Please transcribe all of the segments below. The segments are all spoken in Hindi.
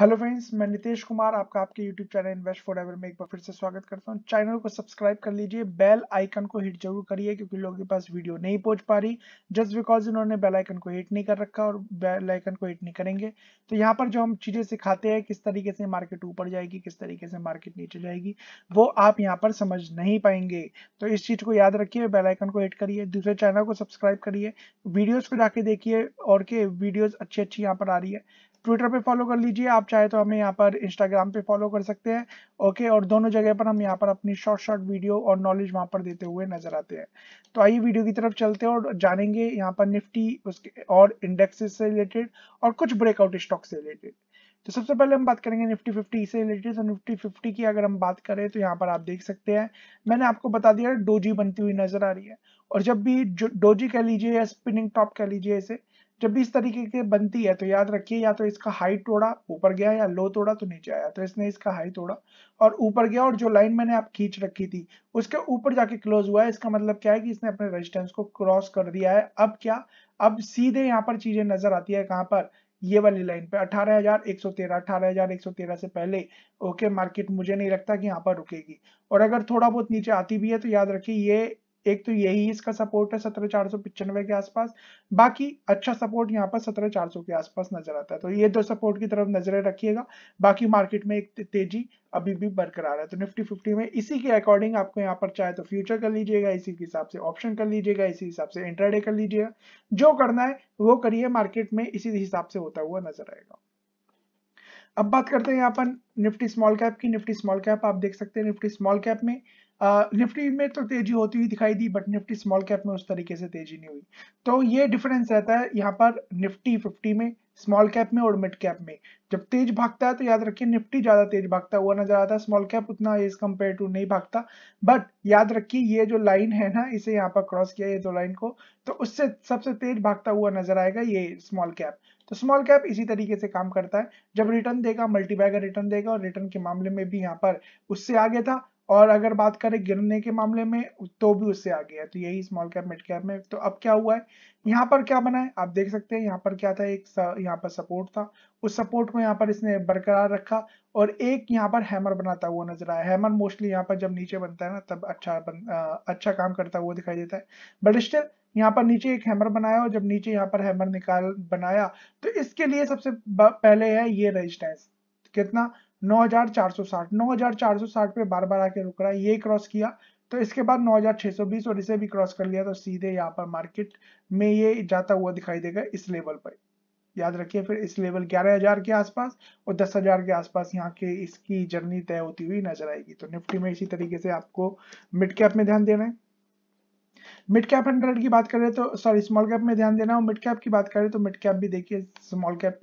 हेलो फ्रेंड्स मैं नितेश कुमार आपका आपके YouTube channel invest for ever में एक बार फिर से स्वागत करता हूं चैनल को सब्सक्राइब कर लीजिए बेल आइकन को हिट जरूर करिए क्योंकि लोगों के पास वीडियो नहीं पहुंच पा रही जस्ट बिकॉज इन्होंने बेल आइकन को हिट नहीं कर रखा और बेल आइकन को हिट नहीं करेंगे तो यहाँ पर जो हम चीज़ें सिखाते हैं किस तरीके से मार्केट ऊपर जाएगी किस तरीके से मार्केट नीचे जाएगी वो आप यहाँ पर समझ नहीं पाएंगे तो इस चीज़ को याद रखिए बेलाइकन को हिट करिए दूसरे चैनल को सब्सक्राइब करिए वीडियोज़ को जाके देखिए और के वीडियोज़ अच्छी अच्छी यहाँ पर आ रही है ट्विटर पे फॉलो कर लीजिए आप चाहे तो हमें यहाँ पर इंस्टाग्राम पे फॉलो कर सकते हैं ओके और दोनों जगह पर हम यहाँ पर अपनी शॉर्ट शॉर्ट वीडियो और नॉलेज वहाँ पर देते हुए नजर आते हैं तो आइए वीडियो की तरफ चलते हैं और जानेंगे यहाँ पर निफ्टी उसके और इंडेक्सेस से रिलेटेड और कुछ ब्रेकआउट स्टॉक से रिलेटेड तो सबसे पहले हम बात करेंगे निफ्टी फिफ्टी से रिलेटेड तो निफ्टी फिफ्टी की अगर हम बात करें तो यहाँ पर आप देख सकते हैं मैंने आपको बता दिया डोजी बनती हुई नजर आ रही है और जब भी डोजी कह लीजिए या स्पिनिंग टॉप कह लीजिए इसे जब भी इस तरीके की बनती है तो याद रखिए या तो इसका हाई तोड़ा ऊपर गया या लो तोड़ा तो नीचे आया तो इसने इसका हाई तोड़ा और ऊपर गया और जो लाइन मैंने आप खींच रखी थी उसके ऊपर जाके क्लोज हुआ है इसका मतलब क्या है कि इसने अपने रेजिस्टेंस को क्रॉस कर दिया है अब क्या अब सीधे यहाँ पर चीजें नजर आती है कहाँ पर ये वाली लाइन पे 18,113 18,113 से पहले ओके मार्केट मुझे नहीं लगता कि यहाँ पर रुकेगी और अगर थोड़ा बहुत नीचे आती भी है तो याद रखिए ये एक तो यही इसका सपोर्ट है सत्रह चार सौ पिचानवे के आसपास बाकी अच्छा सपोर्ट यहाँ पर सत्रह चार सौ के आसपास नजर आता है तो ये दो सपोर्ट की तरफ नजरें रखिएगा बाकी मार्केट में एक तेजी अभी भी बरकरार है तो निफ्टी फिफ्टी में इसी के अकॉर्डिंग आपको यहाँ पर चाहे तो फ्यूचर कर लीजिएगा इसी के हिसाब से ऑप्शन कर लीजिएगा इसी हिसाब से इंटरडे कर लीजिएगा जो करना है वो करिए मार्केट में इसी हिसाब से होता हुआ नजर आएगा अब बात करते हैं यहाँ पर निफ्टी स्मॉल कैप की निफ्टी स्मॉल कैप आप देख सकते हैं निफ्टी स्मॉल कैप में निफ्टी में तो तेजी होती हुई दिखाई दी बट निफ्टी स्मॉल कैप में उस तरीके से तेजी नहीं हुई तो ये डिफरेंस रहता है यहाँ पर निफ्टी फिफ्टी में स्मॉल कैप में और मिड कैप में जब तेज भागता है तो याद रखिए निफ्टी ज्यादा तेज भागता हुआ नजर आता है स्मॉल कैप उतना एज कम्पेयर टू नहीं भागता बट याद रखिए ये जो लाइन है ना इसे यहाँ पर क्रॉस किया ये दो लाइन को तो उससे सबसे तेज भागता हुआ नजर आएगा ये स्मॉल कैप तो स्मॉल कैप इसी तरीके से काम करता है जब रिटर्न देगा मल्टीबैगर रिटर्न देगा और रिटर्न के मामले में भी यहाँ पर उससे आगे था और अगर बात करें गिरने के मामले में तो भी उससे आगे है तो यही स्मॉल कैप मिड कैप में तो अब क्या हुआ है यहाँ पर क्या बना है आप देख सकते हैं यहाँ पर क्या था एक यहाँ पर सपोर्ट था उस सपोर्ट को यहाँ पर इसने बरकरार रखा और एक यहाँ पर हैमर बनाता हुआ नजर आया हैमर मोस्टली यहाँ पर जब नीचे बनता है ना तब अच्छा बन, आ, अच्छा काम करता हुआ दिखाई देता है बट स्टिल यहाँ पर नीचे एक हैमर बनाया और जब नीचे यहाँ पर हैमर निकाल बनाया तो इसके लिए सबसे पहले है ये रजिस्टेंस कितना 9460 9460 पे बार बार आके रुक रहा है ये क्रॉस किया तो इसके बाद 9620 और इसे भी क्रॉस कर लिया तो सीधे यहाँ पर मार्केट में ये जाता हुआ दिखाई देगा इस लेवल पर याद रखिए फिर इस लेवल 11000 के आसपास और 10000 के आसपास यहाँ के इसकी जर्नी तय होती हुई नजर आएगी तो निफ्टी में इसी तरीके से आपको मिड कैप में ध्यान देना है मिड कैप हंड्रेड की बात करें तो सॉरी स्मॉल कैप में ध्यान देना और मिड कैप की बात करें तो मिड कैप भी देखिए स्मॉल कैप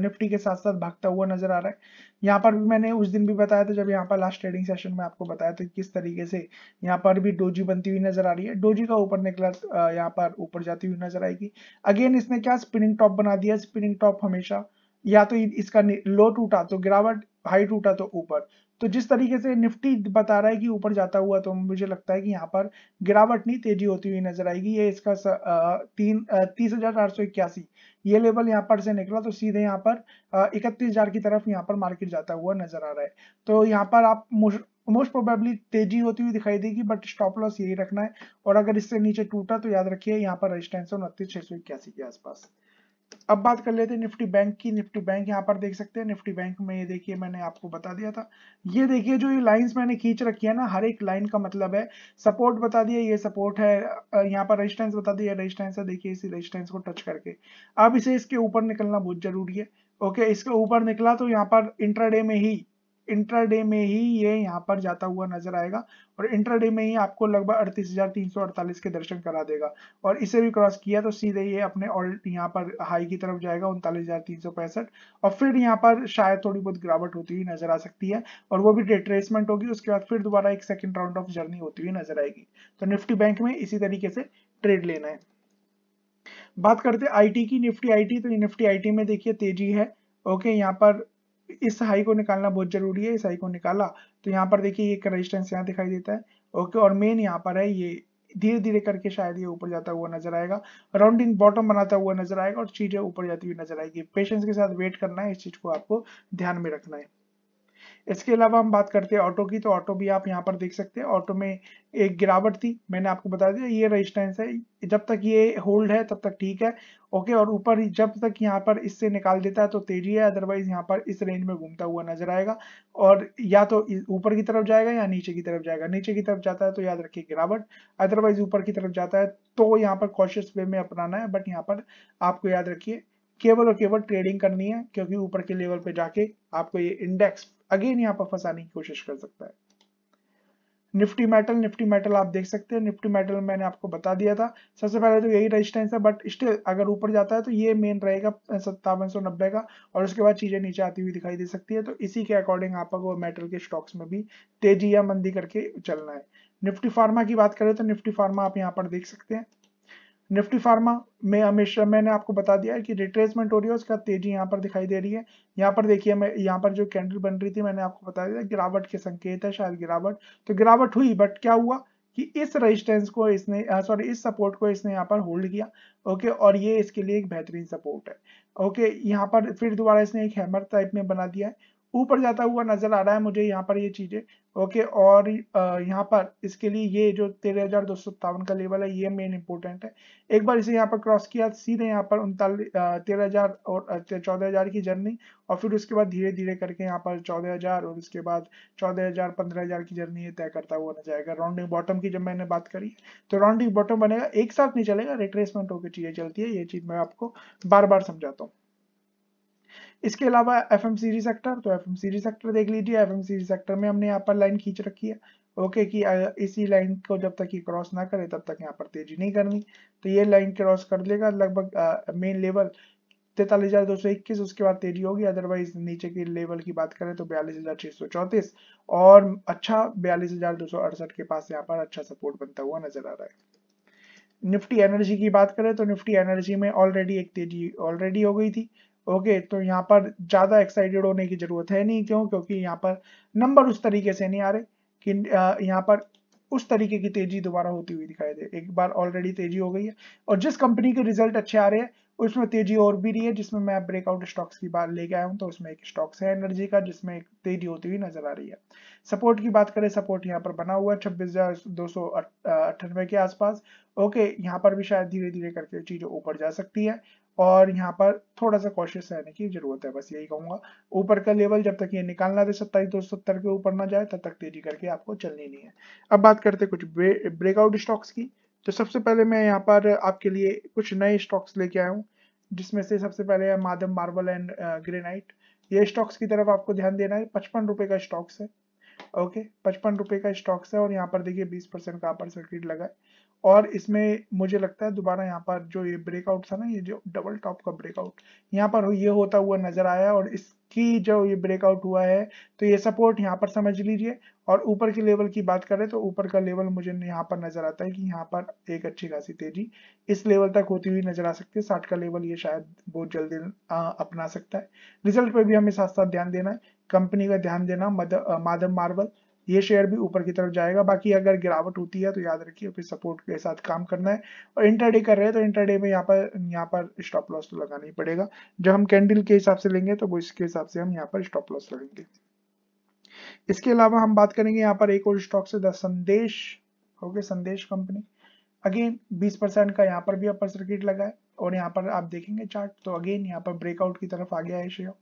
निफ्टी के साथ साथ भागता हुआ नजर आ रहा है यहाँ पर भी मैंने उस दिन भी बताया था जब यहाँ पर लास्ट ट्रेडिंग सेशन में आपको बताया था किस तरीके से यहाँ पर भी डोजी बनती हुई नजर आ रही है डोजी का ऊपर निकला यहाँ पर ऊपर जाती हुई नजर आएगी अगेन इसने क्या स्पिनिंग टॉप बना दिया स्पिनिंग टॉप हमेशा या तो इसका लो टूटा तो गिरावट हाई टूटा तो ऊपर तो जिस तरीके से निफ्टी बता रहा है कि ऊपर जाता हुआ तो मुझे लगता है कि यहाँ पर गिरावट नहीं तेजी होती हुई नजर आएगी ये इसका स, आ, तीन तीस हजार चार सौ इक्यासी ये लेवल यहाँ पर से निकला तो सीधे यहाँ पर इकतीस हजार की तरफ यहाँ पर मार्केट जाता हुआ नजर आ रहा है तो यहाँ पर आप मोस्ट प्रोबेबली तेजी होती हुई दिखाई देगी बट स्टॉप लॉस यही रखना है और अगर इससे नीचे टूटा तो याद रखिए यहाँ पर रजिस्टेंस उनतीस छह सौ इक्यासी के आसपास अब बात कर लेते हैं निफ्टी बैंक की निफ्टी बैंक यहाँ पर देख सकते हैं निफ्टी बैंक में ये देखिए मैंने आपको बता दिया था ये देखिए जो ये लाइंस मैंने खींच रखी है ना हर एक लाइन का मतलब है सपोर्ट बता दिया ये सपोर्ट है यहाँ पर रेजिस्टेंस बता दिया रेजिस्टेंस है देखिए इसी रेजिस्टेंस को टच करके अब इसे इसके ऊपर निकलना बहुत जरूरी है ओके इसके ऊपर निकला तो यहाँ पर इंटरडे में ही इंट्राडे में ही ये यहाँ पर जाता हुआ नजर आएगा और इंटरडे में ही आपको लगभग अड़तीस हजार तीन सौ अड़तालीस के दर्शन करा देगा और इसे भी क्रॉस किया तो सीधे ये अपने और यहाँ पर हाई की तरफ जाएगा उनतालीस और फिर यहाँ पर शायद थोड़ी बहुत गिरावट होती हुई नजर आ सकती है और वो भी डिट्रेसमेंट होगी उसके बाद फिर दोबारा एक सेकेंड राउंड ऑफ जर्नी होती हुई नजर आएगी तो निफ्टी बैंक में इसी तरीके से ट्रेड लेना है बात करते आई टी की निफ्टी आई तो निफ्टी आई में देखिए तेजी है ओके यहाँ पर इस हाई को निकालना बहुत जरूरी है इस हाई को निकाला तो यहाँ पर देखिए एक रेजिस्टेंस यहाँ दिखाई देता है ओके और मेन यहाँ पर है ये धीरे धीरे करके शायद ये ऊपर जाता हुआ नजर आएगा राउंडिंग बॉटम बनाता हुआ नजर आएगा और चीजें ऊपर जाती हुई नजर आएगी पेशेंस के साथ वेट करना है इस चीज को आपको ध्यान में रखना है इसके अलावा हम बात करते हैं ऑटो की तो ऑटो भी आप यहाँ पर देख सकते हैं ऑटो में एक गिरावट थी मैंने आपको बता दिया ये रजिस्टेंस है जब तक ये होल्ड है तब तक ठीक है ओके और ऊपर जब तक यहाँ पर इससे निकाल देता है तो तेजी है अदरवाइज यहाँ पर इस रेंज में घूमता हुआ नजर आएगा और या तो ऊपर की तरफ जाएगा या नीचे की तरफ जाएगा नीचे की तरफ जाता है तो याद रखिए गिरावट अदरवाइज ऊपर की तरफ जाता है तो यहाँ पर कॉशियस वे में अपनाना है बट यहाँ पर आपको याद रखिए केवल और केवल ट्रेडिंग करनी है क्योंकि ऊपर के लेवल पे जाके आपको ये इंडेक्स अगेन यहाँ पर फंसाने की कोशिश कर सकता है निफ्टी मेटल निफ्टी मेटल आप देख सकते हैं निफ्टी मेटल मैंने आपको बता दिया था सबसे पहले तो यही रेजिस्टेंस है बट स्टिल अगर ऊपर जाता है तो ये मेन रहेगा सत्तावन सौ नब्बे का और उसके बाद चीजें नीचे आती हुई दिखाई दे सकती है तो इसी के अकॉर्डिंग आपको मेटल के स्टॉक्स में भी तेजी या मंदी करके चलना है निफ्टी फार्मा की बात करें तो निफ्टी फार्मा आप यहाँ पर देख सकते हैं निफ्टी फार्मा में हमेशा मैंने आपको बता दिया है कि रिट्रेसमेंट हो रही है उसका तेजी यहाँ पर दिखाई दे रही है यहाँ पर देखिए मैं यहाँ पर जो कैंडल बन रही थी मैंने आपको बता दिया गिरावट के संकेत है शायद गिरावट तो गिरावट हुई बट क्या हुआ कि इस रेजिस्टेंस को इसने सॉरी इस सपोर्ट को इसने यहाँ पर होल्ड किया ओके और ये इसके लिए एक बेहतरीन सपोर्ट है ओके यहाँ पर फिर दोबारा इसने एक हैमर टाइप में बना दिया है ऊपर जाता हुआ नजर आ रहा है मुझे यहाँ पर ये चीजें ओके और यहाँ पर इसके लिए ये जो तेरह हजार दो सौ सत्तावन का लेवल है ये मेन इंपॉर्टेंट है एक बार इसे यहाँ पर क्रॉस किया सीधे यहाँ पर उनतालीस तेरह हजार और चौदह हजार की जर्नी और फिर उसके बाद धीरे धीरे करके यहाँ पर चौदह हजार और उसके बाद चौदह हजार पंद्रह हजार की जर्नी ये तय करता हुआ नजर आएगा राउंडिंग बॉटम की जब मैंने बात करी तो राउंडिंग बॉटम बनेगा एक साथ नहीं चलेगा रिट्रेसमेंट होकर चीजें चलती है ये चीज मैं आपको बार बार समझाता हूँ इसके अलावा एफ एम सीरी सेक्टर तो एफ एम सीरी सेक्टर देख लीजिए एफ एम सीरी सेक्टर में हमने यहाँ पर लाइन खींच रखी है ओके कि इसी लाइन को जब तक ये क्रॉस ना करे तब तक यहाँ पर तेजी नहीं करनी तो ये लाइन क्रॉस कर लेगा लगभग मेन लेवल तैतालीस हजार दो सौ इक्कीस उसके बाद तेजी होगी अदरवाइज नीचे के लेवल की बात करें तो बयालीस हजार छह सौ चौतीस और अच्छा बयालीस हजार दो सौ अड़सठ के पास यहाँ पर अच्छा सपोर्ट बनता हुआ नजर आ रहा है निफ्टी एनर्जी की बात करें तो निफ्टी एनर्जी में ऑलरेडी एक तेजी ऑलरेडी हो गई थी ओके तो यहाँ पर ज़्यादा एक्साइटेड होने की ज़रूरत है नहीं क्यों क्योंकि यहाँ पर नंबर उस तरीके से नहीं आ रहे कि यहाँ पर उस तरीके की तेजी दोबारा होती हुई दिखाई दे एक बार ऑलरेडी तेजी हो गई है और जिस कंपनी के रिजल्ट अच्छे आ रहे हैं उसमें तेजी और भी रही है जिसमें मैं ब्रेकआउट स्टॉक्स की बात लेके आया हूँ तो उसमें एक स्टॉक्स है एनर्जी का जिसमें एक तेजी होती हुई नजर आ रही है सपोर्ट की बात करें सपोर्ट यहाँ पर बना हुआ है छब्बीस दो सौ अठानवे के आसपास ओके यहाँ पर भी शायद धीरे धीरे करके चीजें ऊपर जा सकती है और यहाँ पर थोड़ा सा कॉशियस रहने की जरूरत है बस यही कहूंगा ऊपर का लेवल जब तक ये निकालना दे सत्ताईस दो सत्तर के ऊपर ना जाए तब तक तेजी करके आपको चलनी नहीं है अब बात करते कुछ ब्रे, ब्रेकआउट स्टॉक्स की तो सबसे पहले मैं यहाँ पर आपके लिए कुछ नए स्टॉक्स लेके आया हूँ जिसमें से सबसे पहले है माधव मार्बल एंड ग्रेनाइट ये स्टॉक्स की तरफ आपको ध्यान देना है पचपन रुपए का स्टॉक्स है ओके पचपन रुपए का स्टॉक्स है और यहाँ पर देखिए बीस परसेंट का अपर सर्किट लगा है और इसमें मुझे लगता है दोबारा यहाँ पर जो ये ब्रेकआउट था ना ये जो डबल टॉप का ब्रेकआउट यहाँ पर ये होता हुआ नजर आया और इसकी जो ये ब्रेकआउट हुआ है तो ये सपोर्ट यहाँ पर समझ लीजिए और ऊपर के लेवल की बात करें तो ऊपर का लेवल मुझे यहाँ पर नजर आता है कि यहाँ पर एक अच्छी खासी तेजी इस लेवल तक होती हुई नजर आ सकती है साठ का लेवल ये शायद बहुत जल्दी अपना सकता है रिजल्ट पर भी हमें साथ साथ ध्यान देना है कंपनी का ध्यान देना माधव मार्बल ये शेयर भी ऊपर की तरफ जाएगा बाकी अगर गिरावट होती है तो याद रखिए फिर सपोर्ट के साथ काम करना है और इंटरडे कर रहे हैं तो इंटरडे में यहाँ पर यहाँ पर स्टॉप लॉस तो लगाना ही पड़ेगा जब हम कैंडल के हिसाब से लेंगे तो वो इसके हिसाब से हम यहाँ पर स्टॉप लॉस लगेंगे इसके अलावा हम बात करेंगे यहाँ पर एक और स्टॉक से द संदेश ओके संदेश कंपनी अगेन बीस परसेंट का यहाँ पर भी अपर सर्किट लगा है और यहाँ पर आप देखेंगे चार्ट तो अगेन यहाँ पर ब्रेकआउट की तरफ आ गया है शेयर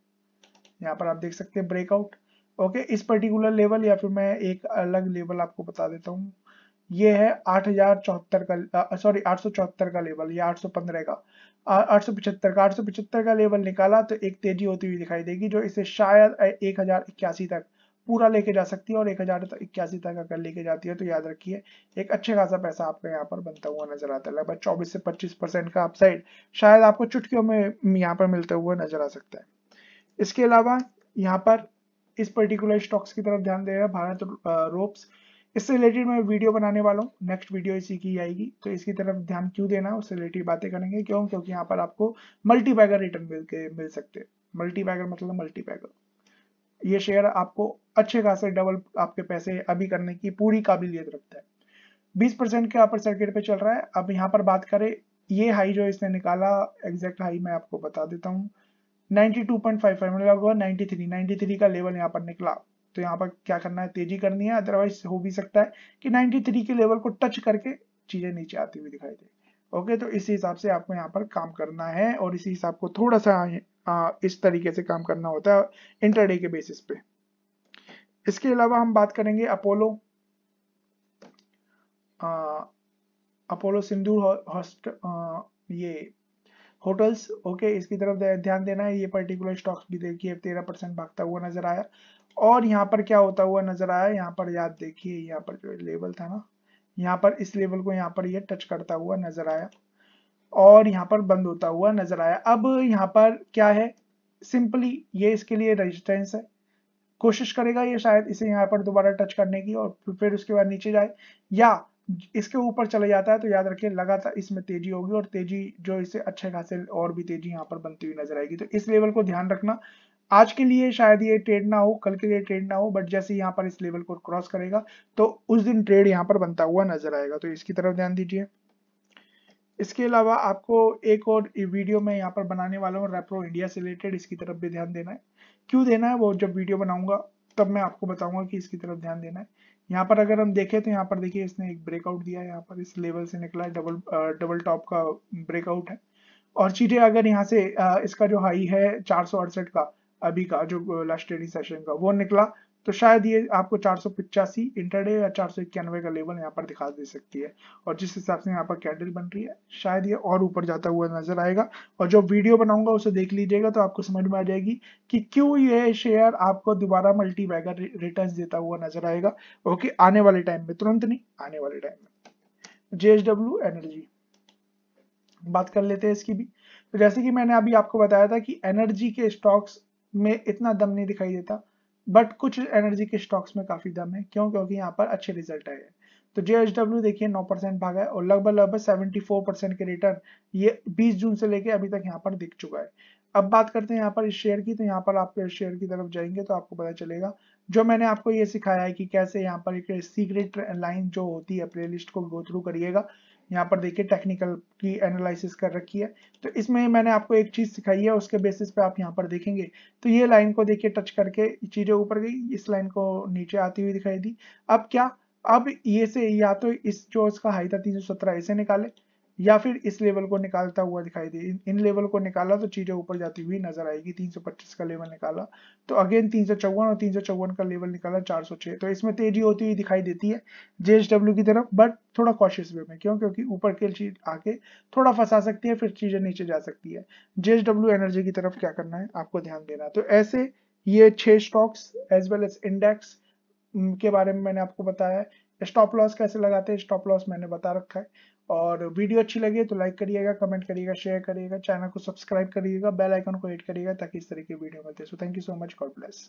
यहाँ पर आप देख सकते हैं ब्रेकआउट ओके इस पर्टिकुलर लेवल या फिर मैं एक अलग लेवल आपको बता देता हूँ ये है आठ हजार चौहत्तर का सॉरी आठ सौ चौहत्तर का लेवल या आठ सौ पंद्रह का आठ सौ पिछहत्तर का आठ सौ पिछहत्तर का लेवल निकाला तो एक तेजी होती हुई दिखाई देगी जो इसे शायद एक हजार इक्यासी तक पूरा लेके जा सकती है और एक हजार इक्यासी तक अगर लेके जाती है तो याद रखिए एक अच्छे खासा पैसा आपको यहाँ पर बनता हुआ नजर आता है लगभग चौबीस से पच्चीस परसेंट का अपसाइड शायद आपको चुटकियों में यहाँ पर मिलते हुए नजर आ सकता है इसके अलावा यहाँ पर इस पर्टिकुलर स्टॉक्स की तरफ ध्यान दे रहा है भारत रोप्स इससे रिलेटेड मैं वीडियो बनाने वाला हूँ नेक्स्ट वीडियो इसी की आएगी तो इसकी तरफ ध्यान क्यों देना उससे रिलेटेड बातें करेंगे क्यों क्योंकि यहाँ पर आपको मल्टी बैगर रिटर्न मिल के मिल सकते हैं मल्टी बैगर मतलब मल्टी बैगर ये शेयर आपको अच्छे खासे डबल आपके पैसे अभी करने की पूरी काबिलियत रखता है बीस परसेंट के अपर सर्किट पे चल रहा है अब यहाँ पर बात करें ये हाई जो इसने निकाला एग्जैक्ट हाई मैं आपको बता देता हूँ 92.55 मतलब होगा 93 93 का लेवल यहाँ पर निकला तो यहाँ पर क्या करना है तेजी करनी है अदरवाइज हो भी सकता है कि 93 के लेवल को टच करके चीजें नीचे आती हुई दिखाई दे ओके तो इसी हिसाब से आपको यहाँ पर काम करना है और इसी हिसाब को थोड़ा सा आ, इस तरीके से काम करना होता है इंटरडे के बेसिस पे इसके अलावा हम बात करेंगे अपोलो आ, अपोलो सिंधु हॉस्ट ये होटल्स ओके इसकी तरफ ध्यान देना है ये पर्टिकुलर स्टॉक्स भी देखिए तेरह परसेंट भागता हुआ नजर आया और यहाँ पर क्या होता हुआ नजर आया यहाँ पर याद देखिए यहाँ पर जो लेवल था ना यहाँ पर इस लेवल को यहाँ पर ये यह टच करता हुआ नजर आया और यहाँ पर बंद होता हुआ नजर आया अब यहाँ पर क्या है सिंपली ये इसके लिए रेजिस्टेंस है कोशिश करेगा ये शायद इसे यहाँ पर दोबारा टच करने की और फिर उसके बाद नीचे जाए या इसके ऊपर चले जाता है तो याद रखिए लगातार इसमें तेजी होगी और तेजी जो इसे अच्छे खासे और भी तेजी यहाँ पर बनती हुई नजर आएगी तो इस लेवल को ध्यान रखना आज के लिए शायद ये ट्रेड ना हो कल के लिए ट्रेड ना हो बट जैसे यहाँ पर इस लेवल को क्रॉस करेगा तो उस दिन ट्रेड यहाँ पर बनता हुआ नजर आएगा तो इसकी तरफ ध्यान दीजिए इसके अलावा आपको एक और वीडियो मैं यहाँ पर बनाने वाला हूँ रेप्रो इंडिया से रिलेटेड इसकी तरफ भी ध्यान देना है क्यों देना है वो जब वीडियो बनाऊंगा तब मैं आपको बताऊंगा कि इसकी तरफ ध्यान देना है यहाँ पर अगर हम देखें तो यहाँ पर देखिए इसने एक ब्रेकआउट दिया है यहाँ पर इस लेवल से निकला है डबल डबल टॉप का ब्रेकआउट है और चीजें अगर यहाँ से इसका जो हाई है चार का अभी का जो लास्ट ट्रेडिंग सेशन का वो निकला तो शायद ये आपको चार सौ पिचासी इंटरडे या चार सौ इक्यानवे का लेवल यहाँ पर दिखा दे सकती है और जिस हिसाब से यहाँ पर कैंडल बन रही है शायद ये और ऊपर जाता हुआ नजर आएगा और जो वीडियो बनाऊंगा उसे देख लीजिएगा तो आपको समझ में आ जाएगी कि क्यों ये शेयर आपको दोबारा मल्टी बैगर रिटर्न देता हुआ नजर आएगा ओके आने वाले टाइम में तुरंत नहीं आने वाले टाइम में जेएसडब्ल्यू एनर्जी बात कर लेते हैं इसकी भी तो जैसे कि मैंने अभी आपको बताया था कि एनर्जी के स्टॉक्स में इतना दम नहीं दिखाई देता बट कुछ एनर्जी के स्टॉक्स में काफ़ी दम है क्यों क्योंकि यहाँ पर अच्छे रिजल्ट आए हैं तो जे देखिए 9 परसेंट भागा है और लगभग लगभग 74 परसेंट के रिटर्न ये 20 जून से लेके अभी तक यहाँ पर दिख चुका है अब बात करते हैं यहाँ पर इस शेयर की तो यहाँ पर आप शेयर की तरफ जाएंगे तो आपको पता चलेगा जो मैंने आपको ये सिखाया है कि कैसे यहाँ पर एक सीक्रेट लाइन जो होती है प्ले लिस्ट को गो थ्रू करिएगा यहाँ पर देखिए टेक्निकल की एनालिसिस कर रखी है तो इसमें मैंने आपको एक चीज सिखाई है उसके बेसिस पे आप यहाँ पर देखेंगे तो ये लाइन को देखिए टच करके चीजें ऊपर गई इस लाइन को नीचे आती हुई दिखाई दी अब क्या अब ये से या तो इस जो इसका हाई था सत्रह इसे निकाले या फिर इस लेवल को निकालता हुआ दिखाई दे इन, लेवल को निकाला तो चीजें ऊपर जाती हुई नजर आएगी 325 का लेवल निकाला तो अगेन तीन और तीन का लेवल निकाला 406 तो इसमें तेजी होती हुई दिखाई देती है जेएसडब्ल्यू की तरफ बट थोड़ा कॉशियस वे में क्यों क्योंकि ऊपर के चीज आके थोड़ा फंसा सकती है फिर चीजें नीचे जा सकती है जेएसडब्ल्यू एनर्जी की तरफ क्या करना है आपको ध्यान देना तो ऐसे ये छह stocks as well as index के बारे में मैंने आपको बताया स्टॉप लॉस कैसे लगाते हैं स्टॉप लॉस मैंने बता रखा है और वीडियो अच्छी लगी तो लाइक करिएगा कमेंट करिएगा शेयर करिएगा चैनल को सब्सक्राइब करिएगा बेल आइकन को हिट करिएगा ताकि इस तरह की वीडियो मिलते so thank you so much God bless